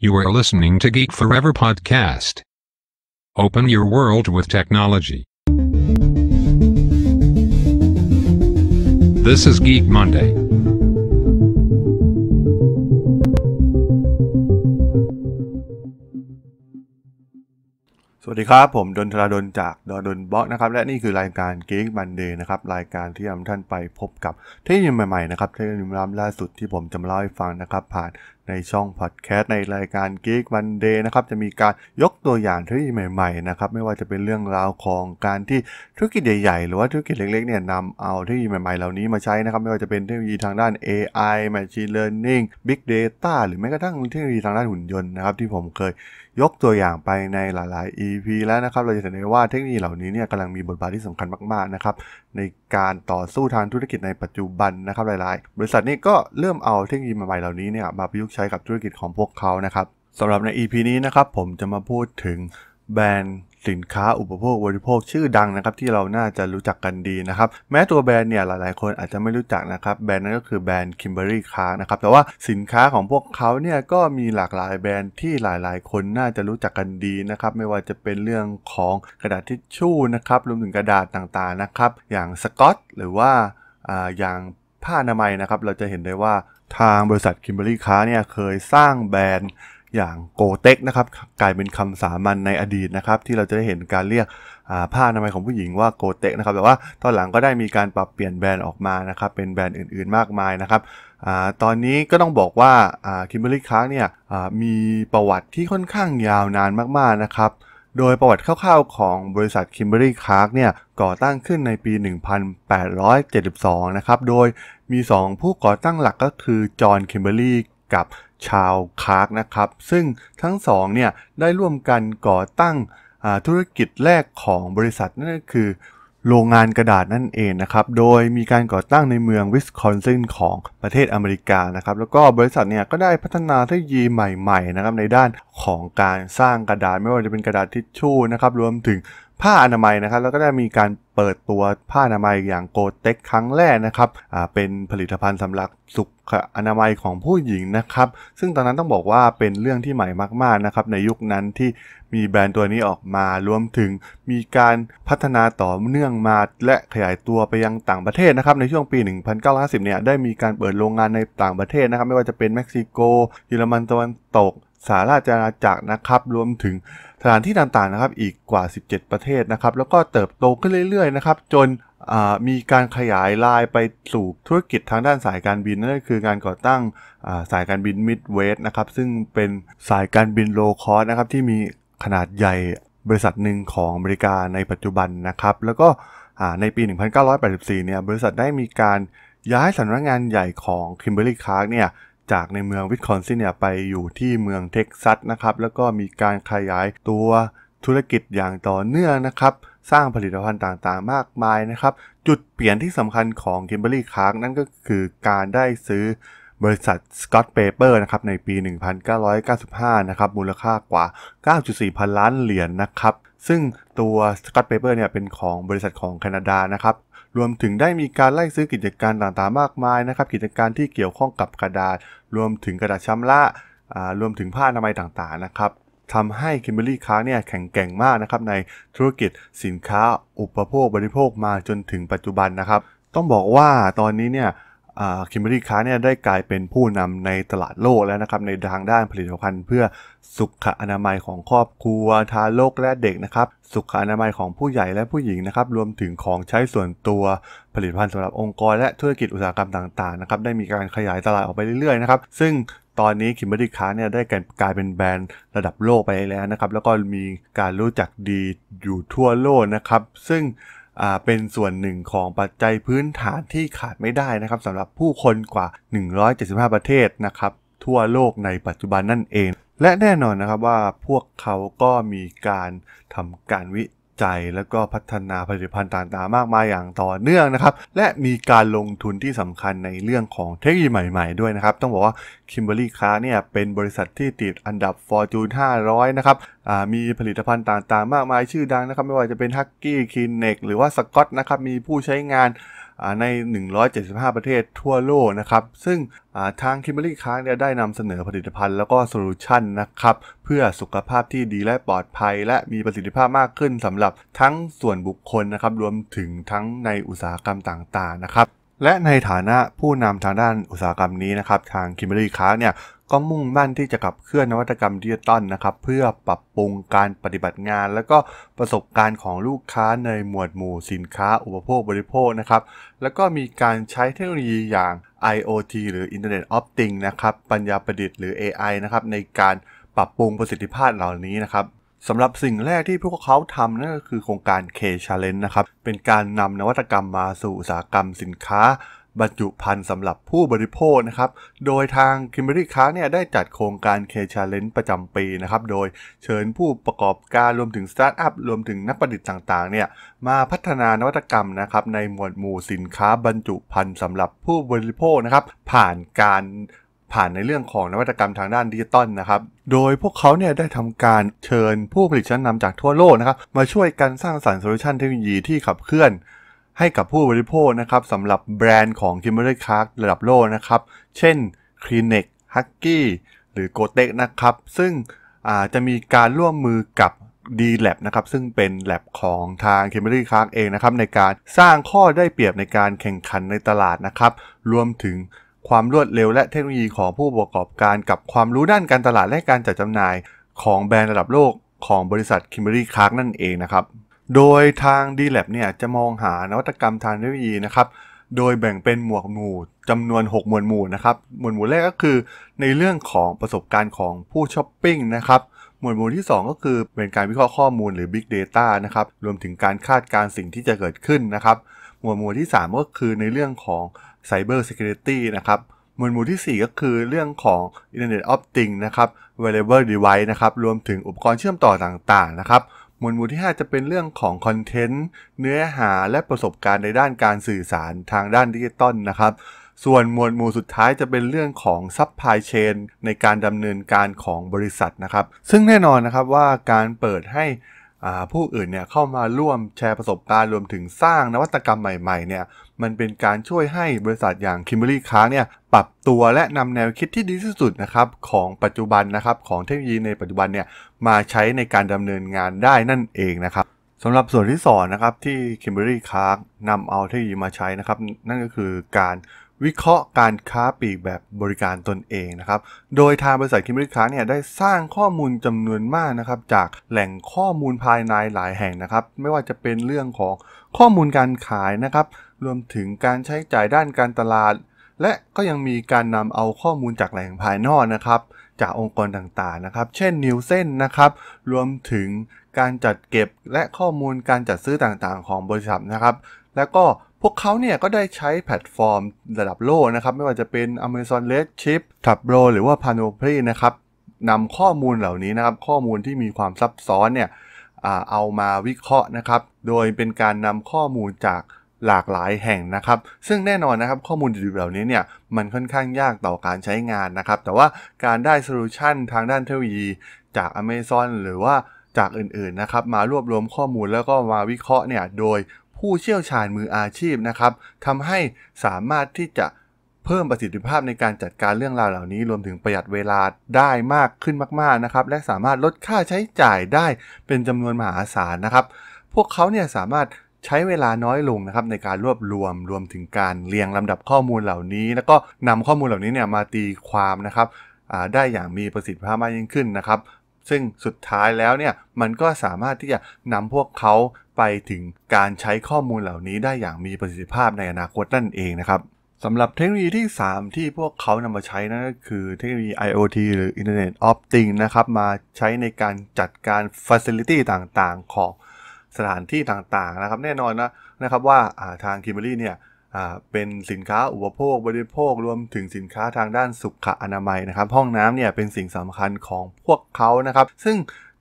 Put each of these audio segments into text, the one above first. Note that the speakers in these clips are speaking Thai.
You are listening to Geek Forever Podcast. Open your world with technology. This is Geek Monday. .2 สวัสดีครับ ผมดนทราดนจากดนดนบล็อกนะครับ และนี่คือรายการ Geek Monday นะครับ รายการที่นำท่าน ไปพบกับ เทคโนโลยีใหม่ๆนะครับ เทคโนโลยีล้ำล่าสุดที่ผม จะมาเล่า ให้ ฟังนะครับ ผ่านในช่องพอดแคสต์ในรายการ Geek Monday นะครับจะมีการยกตัวอย่างเทคโนโลยีใหม่ๆนะครับไม่ว่าจะเป็นเรื่องราวของการที่ธุรกิจใหญ่ๆ หรือว่าธุรกิจเล็กๆเนี่ยนำเอาเทคโนโลยีใหม่ๆเหล่านี้มาใช้นะครับไม่ว่าจะเป็นเทคโนโลยีทางด้าน AI Machine Learning Big Data หรือแม้กระทั่งเทคโนโลยีทางด้านหุ่นยนต์นะครับที่ผมเคยยกตัวอย่างไปในหลายๆ EP แล้วนะครับเราจะเห็นได้ว่าเทคโนโลยีเหล่านี้เนี่ยกำลังมีบทบาทที่สำคัญมากๆนะครับในการต่อสู้ทางธุรกิจในปัจจุบันนะครับหลายๆบริษัทนี้ก็เริ่มเอาเทคโนโลยีใหม่ๆเหล่านี้เนี่ยมาประยุกต์ช้กับธุรกิจของพวกเขานะครับสำหรับใน EP นี้นะครับผมจะมาพูดถึงแบรนด์สินค้าอุปโภคบริโภคชื่อดังนะครับที่เรา น่าจะรู้จักกันดีนะครับแม้ตัวแบรนด์เนี่ยหลายๆ คนอาจจะไม่รู้จักนะครับ แบรนด์นั้นก็คือแบรนด์ Kimberly c l a r k นะครับแต่ว่าสินค้าของพวกเขาเนี่ยก็มีหลากหลายแบรนด์ที่หลาย ๆ คน น่าจะรู้จักกันดีนะครับไม่ว่าจะเป็นเรื่องของกระดาษทิชชู่นะครับรวมถึงกระดาษต่างๆนะครับอย่างสกอตหรือว่าอย่างผ้าอนามัยนะครับเราจะเห็นได้ว่าทางบริษัทคิมเบอรี่ค้าเนี่ยเคยสร้างแบรนด์อย่างโกเต็กนะครับกลายเป็นคำสามัญในอดีตนะครับที่เราจะได้เห็นการเรียกผ้าอนามัยของผู้หญิงว่าโกเต็กนะครับแต่ว่าตอนหลังก็ได้มีการปรับเปลี่ยนแบรนด์ออกมานะครับเป็นแบรนด์อื่นๆมากมายนะครับอตอนนี้ก็ต้องบอกว่าคิมเบอรี่ค้าเนี่ยมีประวัติที่ค่อนข้างยาวนานมากๆนะครับโดยประวัติคร่าวๆของบริษัท Kimberly Clark เนี่ย ก่อตั้งขึ้นในปี 1872 นะครับ โดยมี 2 ผู้ก่อตั้งหลักก็คือ จอห์นคิมเบอรี่กับชาวคาร์กนะครับ ซึ่งทั้งสองเนี่ยได้ร่วมกันก่อตั้งธุรกิจแรกของบริษัทนั่นก็คือโรงงานกระดาษนั่นเองนะครับ โดยมีการก่อตั้งในเมืองวิสคอนซินของประเทศอเมริกานะครับ แล้วก็บริษัทเนี่ยก็ได้พัฒนาเทคโนโลยีใหม่ๆนะครับในด้านของการสร้างกระดาษไม่ว่าจะเป็นกระดาษทิชชู่นะครับ รวมถึงผ้าอนามัยนะครับแล้วก็ได้มีการเปิดตัวผ้าอนามัยอย่างโกเต็กครั้งแรกนะครับเป็นผลิตภัณฑ์สำหรับสุขอนามัยของผู้หญิงนะครับซึ่งตอนนั้นต้องบอกว่าเป็นเรื่องที่ใหม่มากๆนะครับในยุคนั้นที่มีแบรนด์ตัวนี้ออกมารวมถึงมีการพัฒนาต่อเนื่องมา และขยายตัวไปยังต่างประเทศนะครับในช่วงปี 1950เนี่ยได้มีการเปิดโรงงานในต่างประเทศนะครับไม่ว่าจะเป็นเม็กซิโกเยอรมันตะวันตกสาราจาราจักรนะครับรวมถึงสถานที่ต่างๆนะครับอีกกว่า 17 ประเทศนะครับแล้วก็เติบโตขึ้นเรื่อยๆนะครับจนมีการขยายลายไปสู่ธุรกิจทางด้านสายการบิน นั่นก็คือการก่อตั้งสายการบินมิดเวส์นะครับซึ่งเป็นสายการบินโลคอสนะครับที่มีขนาดใหญ่บริษัทหนึ่งของอเมริกาในปัจจุบันนะครับแล้วก็ในปี 1984 เนี่ยบริษัทได้มีการย้ายสำนักงานใหญ่ของ k i m b e ร l y c คาร์เนี่ยจากในเมืองวิสคอนซินเนี่ยไปอยู่ที่เมืองเท็กซัสนะครับแล้วก็มีการขยายตัวธุรกิจอย่างต่อเนื่องนะครับสร้างผลิตภัณฑ์ต่างๆ มากมายนะครับ จุดเปลี่ยนที่สำคัญของคิมเบอรี่คาร์กนั่นก็คือการได้ซื้อบริษัทสกอตเปเปอร์นะครับในปี 1995 นะครับมูลค่ากว่า 9.4 พันล้านเหรียญนะครับซึ่งตัวสกอตเปเปอร์เนี่ยเป็นของบริษัทของแคนาดานะครับรวมถึงได้มีการไล่ซื้อกิจการต่างๆมากมายนะครับ กิจการที่เกี่ยวข้องกับกระดาษ รวมถึงกระดาษชำระรวมถึงผ้าอนามัยต่างๆ นะครับทำให้คมบรี่ค้าเนี่ยแข็งแกร่งมากนะครับ ในธุรกิจสินค้าอุปโภคบริโภคมาจนถึงปัจจุบันนะครับ ต้องบอกว่าตอนนี้เนี่ยคิมเบอรี่คาร์เนี่ยได้กลายเป็นผู้นำในตลาดโลกแล้วนะครับในทางด้านผลิตภัณฑ์เพื่อสุขอนามัยของครอบครัวทารกและเด็กนะครับสุขอนามัยของผู้ใหญ่และผู้หญิงนะครับ รวมถึงของใช้ส่วนตัวผลิตภัณฑ์สำหรับองค์กรและธุรกิจอุตสาหกรรมต่างๆนะครับได้มีการขยายตลาดออกไปเรื่อยๆนะครับซึ่งตอนนี้คิมเบอรี่คาร์เนี่ยได้กลายเป็นแบรนด์ระดับโลกไปแล้วนะครับแล้วก็มีการรู้จักดีอยู่ทั่วโลกนะครับ ซึ่งเป็นส่วนหนึ่งของปัจจัยพื้นฐานที่ขาดไม่ได้นะครับสำหรับผู้คนกว่า 175 ประเทศนะครับ ทั่วโลกในปัจจุบันนั่นเอง และแน่นอนนะครับว่าพวกเขาก็มีการทำการวิจัยและก็พัฒนาผลิตภัณฑ์ต่างๆ มากมายอย่างต่อเนื่องนะครับ และมีการลงทุนที่สำคัญในเรื่องของเทคโนโลยีใหม่ๆด้วยนะครับ ต้องบอกว่า Kimberly ค้าเนี่ยเป็นบริษัทที่ติดอันดับ Fortune 500 นะครับมีผลิตภัณฑ์ต่างๆ มากมายชื่อดังนะครับ ไม่ว่าจะเป็นฮักกี้คินเนกหรือว่าสกอตนะครับ มีผู้ใช้งานใน 175 ประเทศทั่วโลกนะครับ ซึ่งทาง Kimberly c a r ได้นำเสนอผลิตภัณฑ์ แล้วก็โซลูชันนะครับ เพื่อสุขภาพที่ดีและปลอดภัยและมีประสิทธิภาพมากขึ้นสำหรับทั้งส่วนบุคคลนะครับรวมถึงทั้งในอุตสาหกรรมต่างๆนะครับ และในฐานะผู้นำทางด้านอุตสาหกรรมนี้นะครับทาง Kimberly c a r เนี่ยก็มุ่งมั่นที่จะขับเคลื่อนนวัตกรรมดิจิตอลนะครับเพื่อปรับปรุงการปฏิบัติงาน และก็ประสบการณ์ของลูกค้าในหมวดหมู่สินค้า อุปโภคบริโภคนะครับแล้วก็มีการใช้เทคโนโลยีอย่าง IoT หรือ Internet of Things นะครับปัญญาประดิษฐ์หรือ AI นะครับในการปรับปรุงประสิทธิภาพเหล่านี้นะครับสำหรับสิ่งแรกที่พวกเขาทำนั่นก็คือ โครงการ K Challenge นะครับเป็นการนำนวัตกรรมมาสู่อุตสาหกรรมสินค้าบรรจุภัณฑ์สำหรับผู้บริโภคนะครับ โดยทาง k i m b e r l y c l a r k เนี่ยได้จัดโครงการ K Challenge ประจำปีนะครับ โดยเชิญผู้ประกอบการรวมถึงสตาร์ทอัพรวมถึงนักประดิษฐ์ต่างๆ เนี่ยมาพัฒนานวัตกรรมนะครับในหมวดหมู่สินค้าบรรจุภัณฑ์สำหรับผู้บริโภคนะครับผ่านการผ่านในเรื่องของนวัตกรรมทางด้านดิจิตอลนะครับ โดยพวกเขาเนี่ยได้ทำการเชิญผู้ผลิตชั้นนำจากทั่วโลกนะครับมาช่วยกันสร้างสรรค์โซลูชันเทคโนโลยีที่ขับเคลื่อนให้กับผู้บริโภคนะครับสำหรับแบรนด์ของ Kimberly Clark ระดับโลกนะครับ เช่น c l i n e x h u c k y หรือ g o t e c นะครับ ซึ่งจะมีการร่วมมือกับ d l a b นะครับ ซึ่งเป็นแลบของทาง k i m b r i d g e Clark เองนะครับในการสร้างข้อได้เปรียบในการแข่งขันในตลาดนะครับ รวมถึงความรวดเร็วและเทคโนโลยีของผู้ประกอบการ กับความรู้ด้านการตลาดและการจัดจำหน่าย ของแบรนด์ระดับโลกของบริษัท k i m b r i d g e Clark นั่นเองนะครับโดยทาง d l a b เนี่ยจะมองหานวัตกรรมทางเทคโนโลยีนะครับ โดยแบ่งเป็นหมวดหมู่จำนวน 6 หมวดหมู่นะครับ หมวดหมู่แรกก็คือในเรื่องของประสบการณ์ของผู้ช้อปปิ้งนะครับ หมวดหมู่ที่ 2 ก็คือเป็นการวิเคราะห์ข้อมูลหรือ Big Data นะครับ รวมถึงการคาดการสิ่งที่จะเกิดขึ้นนะครับ หมวดหมู่ที่ 3 ก็คือในเรื่องของ Cyber Security นะครับ หมวดหมู่ที่ 4 ก็คือเรื่องของ Internet of Things นะครับ e a r a b l e Device นะครับ รวมถึงอุปกรณ์เชื่อมต่อต่างๆนะครับหมวดหมู่ที่ 5 จะเป็นเรื่องของคอนเทนต์เนื้อหาและประสบการณ์ในด้านการสื่อสารทางด้านดิจิตอลนะครับส่วนหมวดหมู่สุดท้ายจะเป็นเรื่องของซัพพลายเชนในการดำเนินการของบริษัทนะครับซึ่งแน่นอนนะครับว่าการเปิดให้ผู้อื่นเนี่ยเข้ามาร่วมแชร์ประสบการณ์รวมถึงสร้างนวัตกรรมใหม่ๆเนี่ยมันเป็นการช่วยให้บริษัทอย่าง Kimberly c l a r เนี่ยปรับตัวและนำแนวคิดที่ดีที่สุดนะครับของปัจจุบันนะครับของเทคโนโลยีในปัจจุบันเนี่ยมาใช้ในการดำเนินงานได้นั่นเองนะครับสำหรับส่วนที่สงนะครับที่ Kimberly c l a r นำเอาเทคโนโลยีมาใช้นะครับนั่นก็คือการวิเคราะห์การค้าปลีกแบบบริการตนเองนะครับโดยทางบริษัทคิมบริคาเนี่ยได้สร้างข้อมูลจำนวนมากนะครับจากแหล่งข้อมูลภายในหลายแห่งนะครับไม่ว่าจะเป็นเรื่องของข้อมูลการขายนะครับรวมถึงการใช้จ่ายด้านการตลาด และก็ยังมีการนำเอาข้อมูลจากแหล่งภายนอกนะครับ จากองค์กรต่างๆนะครับ เช่นนิวเซนนะครับ รวมถึงการจัดเก็บและข้อมูลการจัดซื้อต่างๆของบริษัทนะครับ แล้วก็พวกเขาเนี่ยก็ได้ใช้แพลตฟอร์ม ระดับโลกนะครับ ไม่ว่าจะเป็น Amazon Redshift t a b l e หรือว่า Panoply นะครับนำข้อมูลเหล่านี้นะครับข้อมูลที่มีความซับซ้อนเนี่ยเอามาวิเคราะห์นะครับ โดยเป็นการนำข้อมูลจากหลากหลายแห่งนะครับ ซึ่งแน่นอนนะครับข้อมูลดิบเหล่านี้เนี่ย มันค่อนข้างยากต่อการใช้งานนะครับ แต่ว่าการได้โซลูชันทางด้านเทคโนโลยีจาก Amazon หรือว่าจากอื่นๆนะครับ มารวบรวมข้อมูลแล้วก็มาวิเคราะห์เนี่ยโดยผู้เชี่ยวชาญมืออาชีพนะครับทำให้สามารถที่จะเพิ่มประสิทธิภาพในการจัดการเรื่องราวเหล่านี้ รวมถึงประหยัดเวลาได้มากขึ้นมากๆนะครับและสามารถลดค่าใช้จ่ายได้เป็นจำนวนมหาศาลนะครับพวกเขาเนี่ยสามารถใช้เวลาน้อยลงนะครับในการรวบรวมรวมถึงการเรียงลำดับข้อมูลเหล่านี้แล้วก็นำข้อมูลเหล่านี้เนี่ยมาตีความนะครับได้อย่างมีประสิทธิภาพมากยิ่งขึ้นนะครับ ซึ่งสุดท้ายแล้วเนี่ยมันก็สามารถที่จะนำพวกเขาไปถึงการใช้ข้อมูลเหล่านี้ได้อย่างมีประสิทธิภาพในอนาคตนั่นเองนะครับสำหรับเทคโนโลยีที่ 3 ที่พวกเขานำมาใช้นั่นก็คือ เทคโนโลยี IoT หรือ Internet of Things นะครับมาใช้ในการจัดการ Facility ต่างๆ ของสถานที่ต่างๆ นะครับแน่นอนนะนะครับว่าทางคิมเบอรี่เนี่ยเป็นสินค้าอุปโภคบริโภครวมถึงสินค้าทางด้านสุขอนามัยนะครับห้องน้ำเนี่ยเป็นสิ่งสำคัญของพวกเขานะครับซึ่ง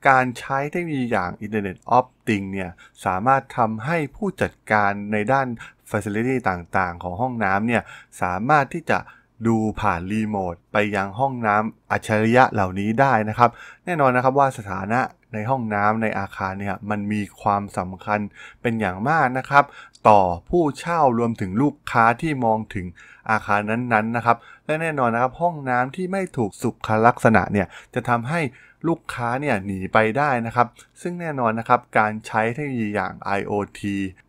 การใช้เทคโนโลยีอย่าง Internet of Things เนี่ยสามารถทำให้ผู้จัดการในด้าน Facility ต่างๆ ของห้องน้ำเนี่ยสามารถที่จะดูผ่านรีโมทไปยังห้องน้ำอัจฉริยะเหล่านี้ได้นะครับ แน่นอนนะครับว่าสถานะในห้องน้ำในอาคารเนี่ยมันมีความสำคัญเป็นอย่างมากนะครับต่อผู้เช่ารวมถึงลูกค้าที่มองถึงอาคารนั้นๆนนนะครับและแน่นอนนะครับห้องน้ำที่ไม่ถูกสุขลักษณะเนี่ยจะทำให้ลูกค้าเนี่ยหนีไปได้นะครับ ซึ่งแน่นอนนะครับการใช้เทคโนโลยีอย่าง IoT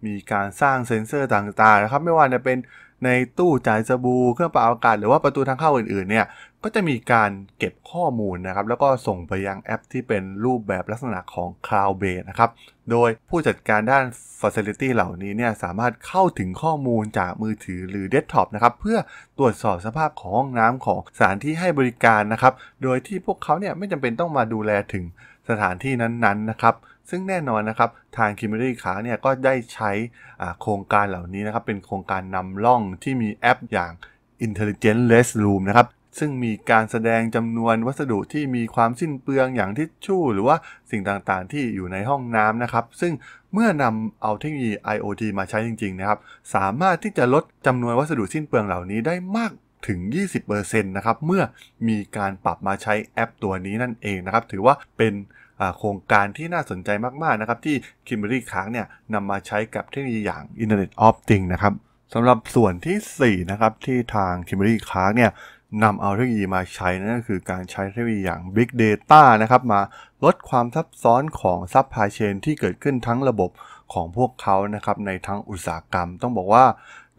มีการสร้างเซ็นเซอร์ต่างๆนะครับไม่ว่าจะเป็นในตู้จ่ายสบู่เครื่องปรับอากาศหรือว่าประตูทางเข้าอื่นๆเนี่ยก็จะมีการเก็บข้อมูลนะครับ แล้วก็ส่งไปยังแอปที่เป็นรูปแบบลักษณะของ Cloud Base นะครับโดยผู้จัดการด้าน Facility เหล่านี้เนี่ยสามารถเข้าถึงข้อมูลจากมือถือหรือเดสก์ท็อปนะครับเพื่อตรวจสอบสภาพของห้องน้ำของสถานที่ให้บริการนะครับโดยที่พวกเขาเนี่ยไม่จำเป็นต้องมาดูแลถึงสถานที่นั้นๆนะครับ ซึ่งแน่นอนนะครับทางคิมเบอรี่ขาเนี่ยก็ได้ใช้โครงการเหล่านี้นะครับเป็นโครงการนำล่องที่มีแอปอย่าง Intelligent Restroom นะครับซึ่งมีการแสดงจำนวนวัสดุที่มีความสิ้นเปลืองอย่างทิชชู่ หรือว่าสิ่งต่างๆที่อยู่ในห้องน้ำนะครับ ซึ่งเมื่อนำเอาเทคโนโลยี IoT มาใช้จริงๆนะครับ สามารถที่จะลดจำนวนวัสดุสิ้นเปลืองเหล่านี้ได้มากถึง 20%นะครับ เมื่อมีการปรับมาใช้แอปตัวนี้นั่นเองนะครับ ถือว่าเป็นโครงการที่น่าสนใจมากๆนะครับที่ Kimberly c a r เนี่ยนำมาใช้กับเทคโนโลยีอย่าง Internet of Things นะครับสำหรับส่วนที่4นะครับที่ทาง Kimberly c a r เนี่ยนำเอาเทคโนโลยีมาใช้นั่นก็คือการใช้เทคโนโลยีอย่าง Big Data นะครับมาลดความซับซ้อนของซัพพลายเชนที่เกิดขึ้นทั้งระบบของพวกเขานะครับในทั้งอุตสาหกรรม ต้องบอกว่า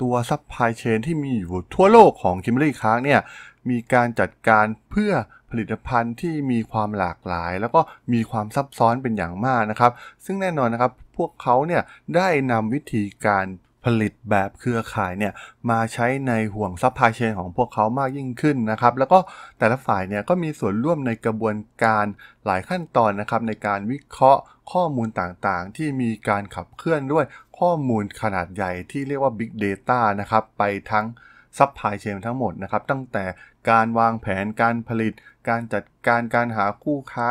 ตัวซัพพลายเชนที่มีอยู่ทั่วโลกของ Kimberly c l a r k เนี่ยมีการจัดการเพื่อผลิตภัณฑ์ที่มีความหลากหลาย แล้วก็มีความซับซ้อนเป็นอย่างมากนะครับ ซึ่งแน่นอนนะครับพวกเขาเนี่ยได้นำวิธีการผลิตแบบเครือข่ายเนี่ยมาใช้ในห่วงซัพพลายเชนของพวกเขามากยิ่งขึ้นนะครับ แล้วก็แต่ละฝ่ายเนี่ยก็มีส่วนร่วมในกระบวนการหลายขั้นตอนนะครับ ในการวิเคราะห์ข้อมูลต่างๆ ที่มีการขับเคลื่อนด้วย ข้อมูลขนาดใหญ่ที่เรียกว่า Big Data นะครับ ไปทั้งซัพพลายเชนทั้งหมดนะครับ ตั้งแต่การวางแผนการผลิตการจัดการการหาคู่ค้า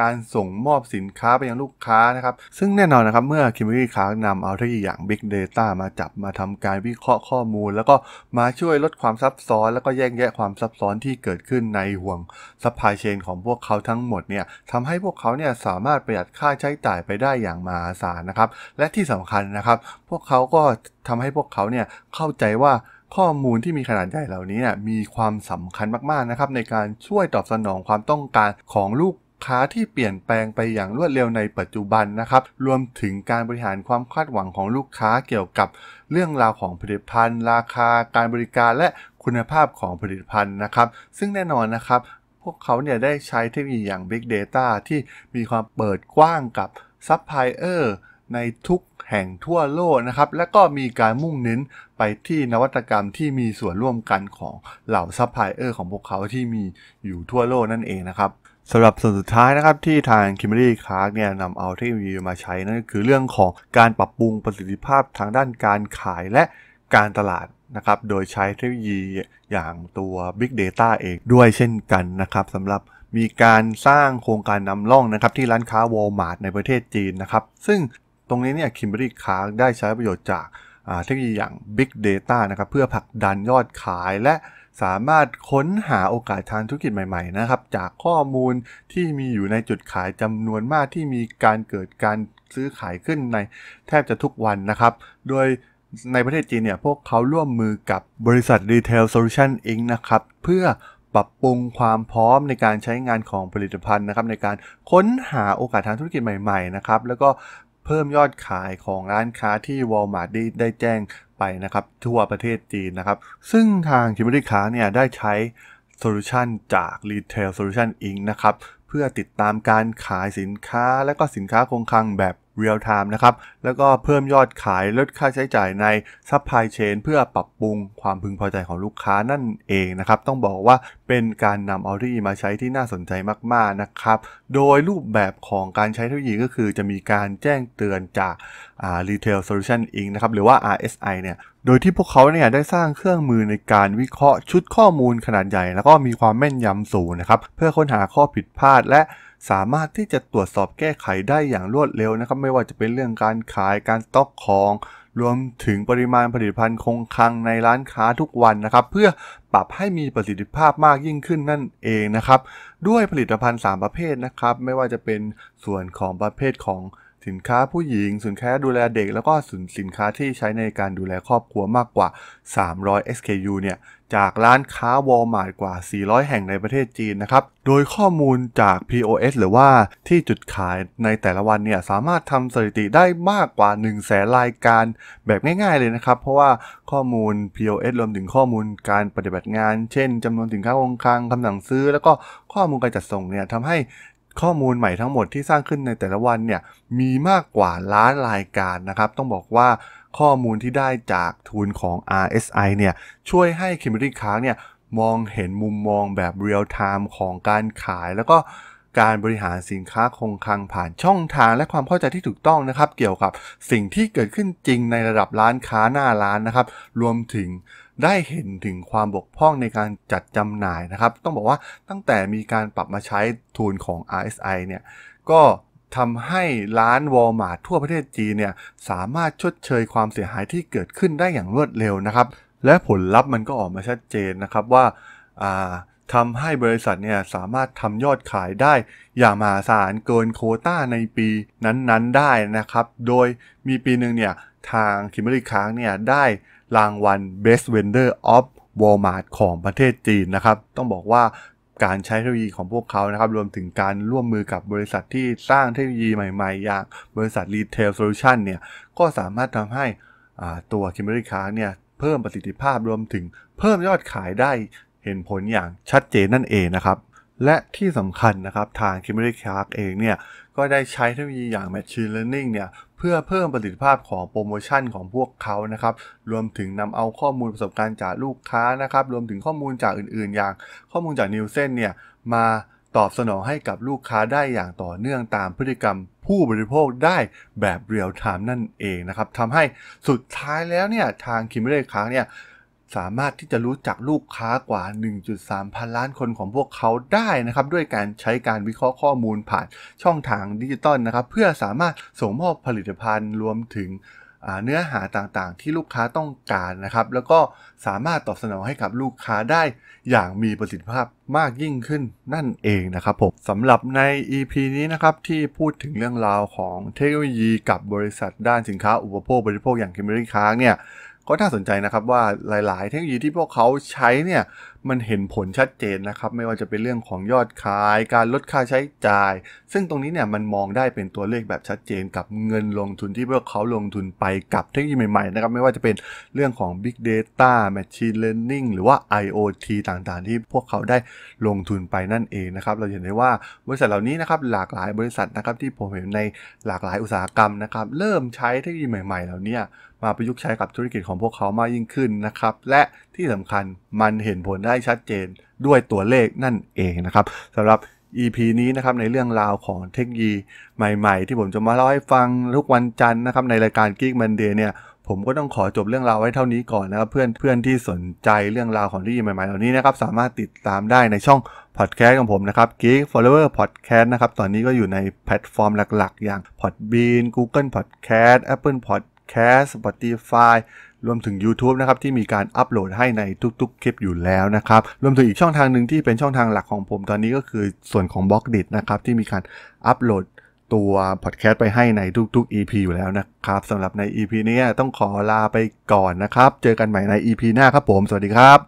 การส่งมอบสินค้าไปยังลูกค้านะครับ ซึ่งแน่นอนนะครับ เมื่อคิมเบอรี่คาร์นำเอาเทคโนโลยีอย่าง Big Data มาจับมาทำการวิเคราะห์ข้อมูล แล้วก็มาช่วยลดความซับซ้อน แล้วก็แยกแยะความซับซ้อนที่เกิดขึ้นในห่วงซัพพลายเชนของพวกเขาทั้งหมดเนี่ยทำให้พวกเขาเนี่ยสามารถประหยัดค่าใช้จ่ายไปได้อย่างมหาศาลนะครับและที่สำคัญนะครับ พวกเขาก็ทำให้พวกเขาเนี่ยเข้าใจว่าข้อมูลที่มีขนาดใหญ่เหล่านี้มีความสำคัญมาก ๆ นะครับในการช่วยตอบสนองความต้องการของลูกค้าที่เปลี่ยนแปลงไปอย่างรวดเร็วในปัจจุบันนะครับรวมถึงการบริหารความคาดหวังของลูกค้าเกี่ยวกับเรื่องราวของผลิตภัณฑ์ ราคาการบริการและคุณภาพของผลิตภัณฑ์นะครับซึ่งแน่นอนนะครับ พวกเขาเนี่ยได้ใช้เทคโนโลยีอย่าง Big Data ที่มีความเปิดกว้างกับซัพพลายเออร์ในทุกแห่งทั่วโลกนะครับ และก็มีการมุ่งเน้นไปที่นวัตกรรมที่มีส่วนร่วมกันของเหล่าซัพพลายเออร์ของพวกเขาที่มีอยู่ทั่วโลกนั่นเองนะครับสำหรับส่วนสุดท้ายนะครับที่ทาง k i m b e r l y c l a r k เนี่ยนำเอาเทคโนโลยีมาใช้นั่นก็คือเรื่องของการปรับปรุงประสิทธิภาพทางด้านการขายและการตลาดนะครับ โดยใช้เทคโนโลยีอย่างตัว Big Data เองด้วยเช่นกันนะครับสำหรับมีการสร้างโครงการนำร่องนะครับที่ร้านค้า Walmart ในประเทศจีนนะครับ ซึ่งตรงนี้เนี่ยคิมเบอรี่คาร์ได้ใช้ประโยชน์จากเทคโนโลยีอย่าง Big Data นะครับเพื่อผลักดันยอดขายและสามารถค้นหาโอกาสทางธุรกิจใหม่ ๆ นะครับ จากข้อมูลที่มีอยู่ในจุดขายจำนวนมากที่มีการเกิดการซื้อขายขึ้นในแทบจะทุกวันนะครับโดยในประเทศจีนเนี่ยพวกเขาร่วมมือกับบริษัท Retail Solution Inc. นะครับเพื่อปรับปรุงความพร้อมในการใช้งานของผลิตภัณฑ์นะครับในการค้นหาโอกาสทางธุรกิจใหม่ๆนะครับแล้วก็เพิ่มยอดขายของร้านค้าที่ Walmart ได้ได้แจ้งไปนะครับ ทั่วประเทศจีนนะครับ ซึ่งทางคิมบริค้าเนี่ยได้ใช้โซลูชันจาก Retail Solution Inc. นะครับเพื่อติดตามการขายสินค้าและก็สินค้าคงคลังแบบเรียลไทม์นะครับ แล้วก็เพิ่มยอดขายลดค่าใช้จ่ายในซัพพลายเชนเพื่อปรับปรุงความพึงพอใจของลูกค้านั่นเองนะครับ ต้องบอกว่าเป็นการนำเอาที่มาใช้ที่น่าสนใจมาก ๆ นะครับ โดยรูปแบบของการใช้เทคโนโลยีก็คือจะมีการแจ้งเตือนจาก Retail Solution Inc. นะครับหรือว่า RSI เนี่ยโดยที่พวกเขาเนี่ยได้สร้างเครื่องมือในการวิเคราะห์ชุดข้อมูลขนาดใหญ่แล้วก็มีความแม่นยำสูง นะครับ เพื่อค้นหาข้อผิดพลาดและสามารถที่จะตรวจสอบแก้ไขได้อย่างรวดเร็วนะครับไม่ว่าจะเป็นเรื่องการขายการสต็อกของ รวมถึงปริมาณผลิตภัณฑ์คงคลังในร้านค้าทุกวันนะครับ เพื่อปรับให้มีประสิทธิภาพมากยิ่งขึ้นนั่นเองนะครับด้วยผลิตภัณฑ์ 3 ประเภทนะครับไม่ว่าจะเป็นส่วนของประเภทของสินค้าผู้หญิงสินค้าดูแลเด็ก แล้วก็สินค้าที่ใช้ในการดูแลครอบครัวมากกว่า 300 SKU เนี่ยจากร้านค้าวอลมาร์ทกว่า 400 แห่งในประเทศจีนนะครับ โดยข้อมูลจาก POS หรือว่าที่จุดขายในแต่ละวันเนี่ยสามารถทำสถิติได้มากกว่า 1 แสนรายการแบบง่ายๆเลยนะครับ เพราะว่าข้อมูล POS รวมถึงข้อมูลการปฏิบัติงาน เช่นจำนวนสินค้าคงคลังคำสั่งซื้อ แล้วก็ข้อมูลการจัดส่งเนี่ยทำใหข้อมูลใหม่ทั้งหมดที่สร้างขึ้นในแต่ละวันเนี่ยมีมากกว่าล้านรายการนะครับ ต้องบอกว่าข้อมูลที่ได้จากทุนของ RSI เนี่ยช่วยให้ Kimberly c a r เนี่ยมองเห็นมุมมองแบบเรียลไทม์ของการขาย แล้วก็การบริหารสินค้าคงคลังผ่านช่องทาง และความเข้าใจที่ถูกต้องนะครับ เกี่ยวกับสิ่งที่เกิดขึ้นจริงในระดับร้านค้าหน้าร้านนะครับรวมถึงได้เห็นถึงความบกพร่องในการจัดจำหน่ายนะครับ ต้องบอกว่าตั้งแต่มีการปรับมาใช้ทุนของ RSI เนี่ยก็ทำให้ร้านวอลมาร์ททั่วประเทศจีนเนี่ยสามารถชดเชยความเสียหายที่เกิดขึ้นได้อย่างรวดเร็วนะครับ และผลลัพธ์มันก็ออกมาชัดเจนนะครับว่าทำให้บริษัทเนี่ยสามารถทำยอดขายได้ อย่างมหาศาลเกินโคต้าในปีนั้นๆได้นะครับ โดยมีปีหนึ่งเนี่ยทางคิมเบอรี่ค้างเนี่ยได้รางวัล Best Vendor of Walmart ของประเทศจีนนะครับ ต้องบอกว่าการใช้เทคโนโลยีของพวกเขานะครับ รวมถึงการร่วมมือกับบริษัทที่สร้างเทคโนโลยีใหม่ๆ อย่างบริษัท Retail Solution เนี่ย ก็สามารถทำให้ตัว Kimberly าร์เนี่ยเพิ่มประสิทธิภาพรวมถึงเพิ่มยอดขายได้เห็นผลอย่างชัดเจนนั่นเองนะครับ และที่สำคัญนะครับทาง Kimberly าร์เองเนี่ยก็ได้ใช้เทคโนโลยีอย่าง Machine Learning เนี่ยเพื่อเพิ่มประสิทธิภาพของโปรโมชั่นของพวกเขานะครับ รวมถึงนำเอาข้อมูลประสบการณ์จากลูกค้านะครับ รวมถึงข้อมูลจากอื่นๆ อย่าง ข้อมูลจากนิวเซนเนี่ย มาตอบสนองให้กับลูกค้าได้อย่างต่อเนื่องตามพฤติกรรมผู้บริโภคได้แบบเรียลไทม์นั่นเองนะครับทำให้สุดท้ายแล้วเนี่ยทางคิมเบอร์คาร์เนี่ยสามารถที่จะรู้จักลูกค้ากว่า 1.3 พันล้านคนของพวกเขาได้นะครับด้วยการใช้การวิเคราะห์ข้อมูลผ่านช่องทางดิจิตอลนะครับ เพื่อสามารถส่งมอบผลิตภัณฑ์รวมถึงเนื้อหาต่างๆ ที่ลูกค้าต้องการนะครับ แล้วก็สามารถตอบสนองให้กับลูกค้าได้อย่างมีประสิทธิภาพมากยิ่งขึ้นนั่นเองนะครับผมสำหรับใน EP นี้นะครับที่พูดถึงเรื่องราวของเทคโนโลยีกับบริษัทด้านสินค้า อุปโภคบริโภคอย่าง k i m b e r l y c l a r k เนี่ยก็น่าสนใจนะครับว่าหลาย ๆ เทคโนโลยีที่พวกเขาใช้เนี่ยมันเห็นผลชัดเจนนะครับไม่ว่าจะเป็นเรื่องของยอดขาย การลดค่าใช้จ่าย ซึ่งตรงนี้เนี่ยมันมองได้เป็นตัวเลขแบบชัดเจน กับเงินลงทุนที่พวกเขาลงทุนไปกับเทคโนโลยีใหม่ๆนะครับไม่ว่าจะเป็นเรื่องของ Big Data Machine Learning หรือว่า IoT ต่างๆ ที่พวกเขาได้ลงทุนไปนั่นเองนะครับเราเห็นได้ว่าบริษัทเหล่านี้นะครับหลากหลายบริษัทนะครับที่ผมเห็นในหลากหลายอุตสาหกรรมนะครับเริ่มใช้เทคโนโลยีใหม่ๆเหล่านี้มาประยุกต์ใช้กับธุรกิจของพวกเขามากยิ่งขึ้นนะครับและที่สำคัญมันเห็นผลได้ชัดเจนด้วยตัวเลขนั่นเองนะครับสำหรับ EP นี้นะครับในเรื่องราวของเทคโนโลยีใหม่ๆ ที่ผมจะมาเล่าให้ฟังทุกวันจันทร์นะครับในรายการ Geek Monday เนี่ยผมก็ต้องขอจบเรื่องราวไว้เท่านี้ก่อนนะครับเพื่อนเพื่อนที่สนใจเรื่องราวของที่ใหม่ๆเหล่านี้นะครับสามารถติดตามได้ในช่องพอดแคสต์ของผมนะครับ Geek Flower o Podcast นะครับตอนนี้ก็อยู่ในแพลตฟอร์มหลักๆ อย่าง Podbean Google Podcast Apple Podcast Spotify รวมถึง YouTube นะครับที่มีการอัปโหลดให้ในทุกๆ คลิปอยู่แล้วนะครับรวมถึงอีกช่องทางหนึ่งที่เป็นช่องทางหลักของผมตอนนี้ก็คือส่วนของบล็อกดินะครับที่มีการอัปโหลดตัวพอดแคสต์ไปให้ในทุก ๆ EP อยู่แล้วนะครับสำหรับใน EP นี้ต้องขอลาไปก่อนนะครับเจอกันใหม่ใน EP หน้าครับผม สวัสดีครับ